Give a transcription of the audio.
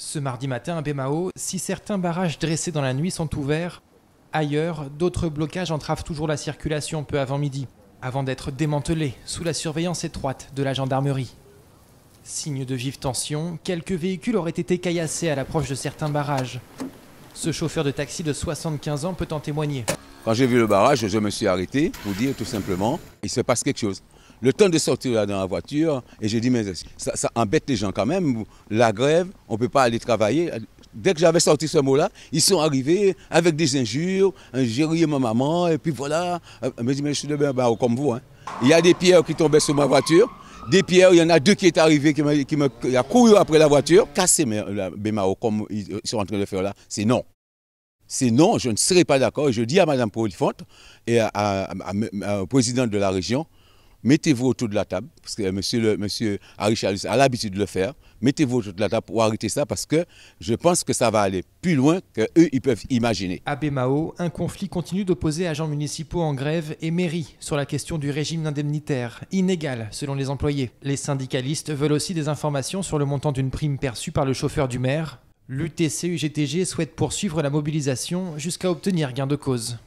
ce mardi matin à Bemao, si certains barrages dressés dans la nuit sont ouverts, ailleurs, d'autres blocages entravent toujours la circulation peu avant midi, avant d'être démantelés sous la surveillance étroite de la gendarmerie. Signe de vive tension, quelques véhicules auraient été caillassés à l'approche de certains barrages. Ce chauffeur de taxi de 75 ans peut en témoigner. Quand j'ai vu le barrage, je me suis arrêté pour dire tout simplement, il se passe quelque chose le temps de sortir là dans la voiture, et je dis mais ça, embête les gens quand même, la grève, on ne peut pas aller travailler. Dès que j'avais sorti ce mot-là, ils sont arrivés avec des injures, j'ai rié ma maman, et puis voilà. Elle me dit, mais je suis de comme vous. Hein. Il y a des pierres qui tombaient sur ma voiture, des pierres, il y en a deux qui sont arrivés qui, me, qui, couru après la voiture. Casser Bémao comme ils sont en train de faire là, c'est non. C'est non, je ne serai pas d'accord. Je dis à Mme Paul et au président de la région, mettez-vous autour de la table, parce que monsieur, le, a l'habitude de le faire, mettez-vous autour de la table pour arrêter ça, parce que je pense que ça va aller plus loin qu'eux, ils peuvent imaginer. À Bémao, un conflit continue d'opposer agents municipaux en grève et mairie sur la question du régime indemnitaire, inégal selon les employés. Les syndicalistes veulent aussi des informations sur le montant d'une prime perçue par le chauffeur du maire. L'UTC-UGTG souhaite poursuivre la mobilisation jusqu'à obtenir gain de cause.